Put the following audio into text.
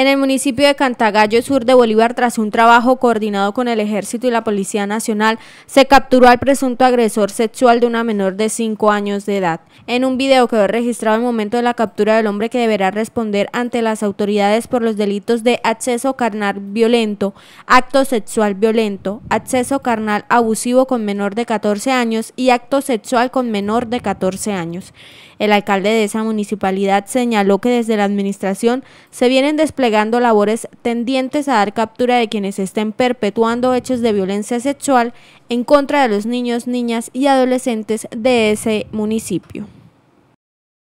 en el municipio de Cantagallo, sur de Bolívar, tras un trabajo coordinado con el Ejército y la Policía Nacional, se capturó al presunto agresor sexual de una menor de 5 años de edad. En un video quedó registrado el momento de la captura del hombre que deberá responder ante las autoridades por los delitos de acceso carnal violento, acto sexual violento, acceso carnal abusivo con menor de 14 años y acto sexual con menor de 14 años. El alcalde de esa municipalidad señaló que desde la administración se vienen desplegando llegando labores tendientes a dar captura de quienes estén perpetuando hechos de violencia sexual en contra de los niños, niñas y adolescentes de ese municipio.